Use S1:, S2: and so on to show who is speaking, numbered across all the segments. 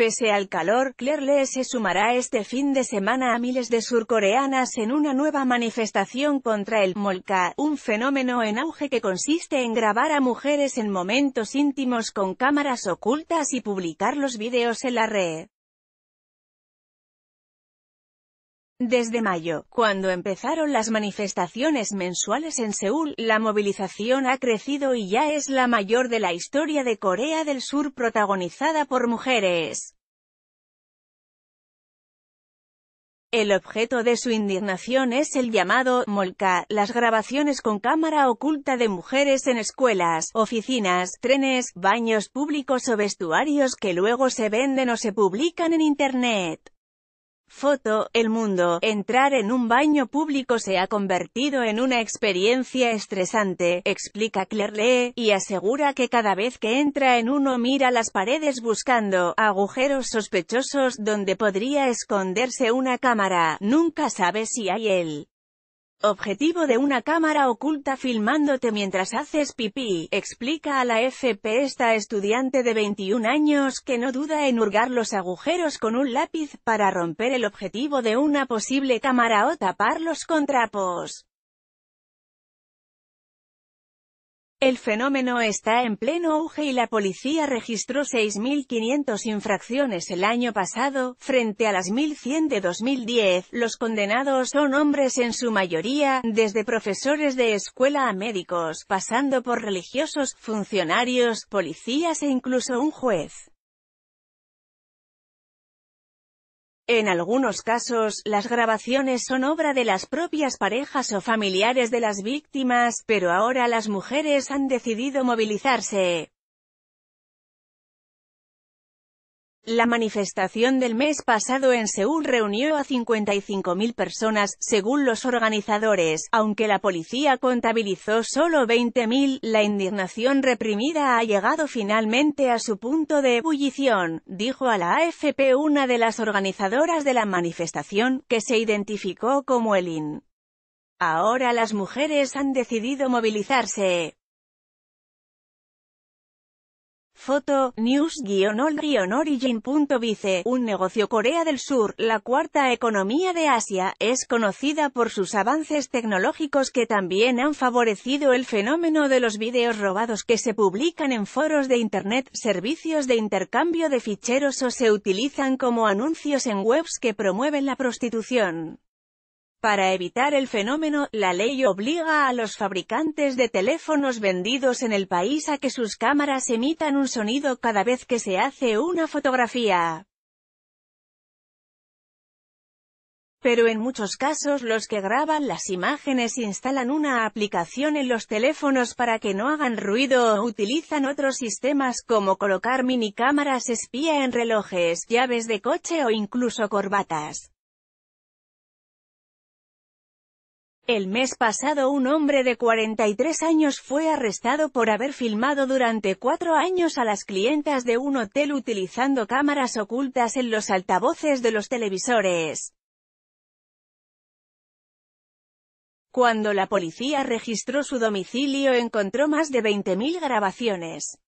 S1: Pese al calor, Claire Lee se sumará este fin de semana a miles de surcoreanas en una nueva manifestación contra el Molka, un fenómeno en auge que consiste en grabar a mujeres en momentos íntimos con cámaras ocultas y publicar los vídeos en la red. Desde mayo, cuando empezaron las manifestaciones mensuales en Seúl, la movilización ha crecido y ya es la mayor de la historia de Corea del Sur protagonizada por mujeres. El objeto de su indignación es el llamado Molka, las grabaciones con cámara oculta de mujeres en escuelas, oficinas, trenes, baños públicos o vestuarios que luego se venden o se publican en Internet. Foto, El Mundo, entrar en un baño público se ha convertido en una experiencia estresante, explica Claire Lee, y asegura que cada vez que entra en uno mira las paredes buscando agujeros sospechosos donde podría esconderse una cámara, nunca sabe si hay él. Objetivo de una cámara oculta filmándote mientras haces pipí, explica a la FP esta estudiante de 21 años que no duda en hurgar los agujeros con un lápiz para romper el objetivo de una posible cámara o taparlos con trapos. El fenómeno está en pleno auge y la policía registró 6.500 infracciones el año pasado, frente a las 1.100 de 2010. Los condenados son hombres en su mayoría, desde profesores de escuela a médicos, pasando por religiosos, funcionarios, policías e incluso un juez. En algunos casos, las grabaciones son obra de las propias parejas o familiares de las víctimas, pero ahora las mujeres han decidido movilizarse. La manifestación del mes pasado en Seúl reunió a 55.000 personas, según los organizadores, aunque la policía contabilizó solo 20.000, la indignación reprimida ha llegado finalmente a su punto de ebullición, dijo a la AFP una de las organizadoras de la manifestación, que se identificó como Elin. Ahora las mujeres han decidido movilizarse. Foto, news originvice un negocio Corea del Sur, la cuarta economía de Asia, es conocida por sus avances tecnológicos que también han favorecido el fenómeno de los vídeos robados que se publican en foros de Internet, servicios de intercambio de ficheros o se utilizan como anuncios en webs que promueven la prostitución. Para evitar el fenómeno, la ley obliga a los fabricantes de teléfonos vendidos en el país a que sus cámaras emitan un sonido cada vez que se hace una fotografía. Pero en muchos casos los que graban las imágenes instalan una aplicación en los teléfonos para que no hagan ruido o utilizan otros sistemas como colocar minicámaras espía en relojes, llaves de coche o incluso corbatas. El mes pasado un hombre de 43 años fue arrestado por haber filmado durante cuatro años a las clientas de un hotel utilizando cámaras ocultas en los altavoces de los televisores. Cuando la policía registró su domicilio encontró más de 20.000 grabaciones.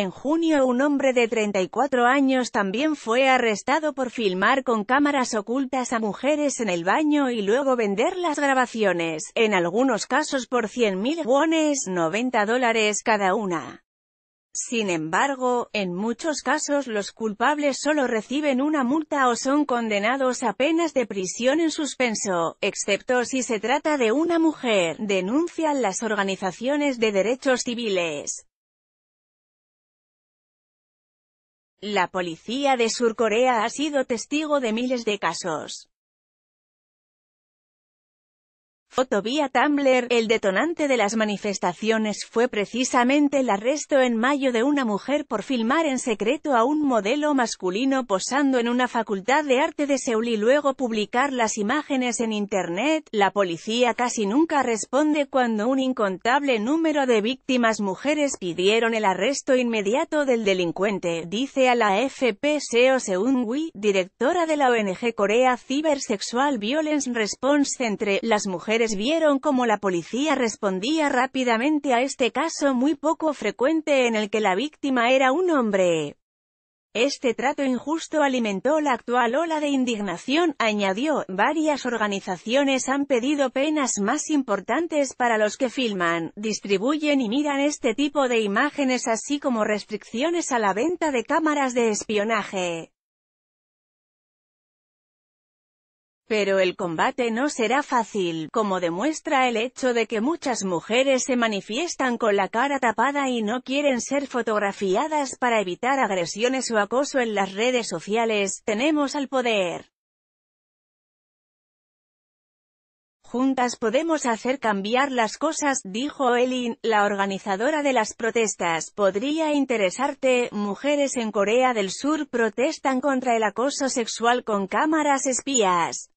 S1: En junio un hombre de 34 años también fue arrestado por filmar con cámaras ocultas a mujeres en el baño y luego vender las grabaciones, en algunos casos por 100.000 wones, 90 dólares cada una. Sin embargo, en muchos casos los culpables solo reciben una multa o son condenados a penas de prisión en suspenso, excepto si se trata de una mujer, denuncian las organizaciones de derechos civiles. La policía de Surcorea ha sido testigo de miles de casos Foto vía Tumblr, el detonante de las manifestaciones fue precisamente el arresto en mayo de una mujer por filmar en secreto a un modelo masculino posando en una facultad de arte de Seúl y luego publicar las imágenes en internet. La policía casi nunca responde cuando un incontable número de víctimas mujeres pidieron el arresto inmediato del delincuente, dice a la FP Seo seung directora de la ONG Corea Cybersexual Violence Response entre las mujeres vieron cómo la policía respondía rápidamente a este caso muy poco frecuente en el que la víctima era un hombre. Este trato injusto alimentó la actual ola de indignación, añadió, varias organizaciones han pedido penas más importantes para los que filman, distribuyen y miran este tipo de imágenes así como restricciones a la venta de cámaras de espionaje. Pero el combate no será fácil, como demuestra el hecho de que muchas mujeres se manifiestan con la cara tapada y no quieren ser fotografiadas para evitar agresiones o acoso en las redes sociales, tenemos al poder. Juntas podemos hacer cambiar las cosas, dijo Elin, la organizadora de las protestas. Podría interesarte, mujeres en Corea del Sur protestan contra el acoso sexual con cámaras espías.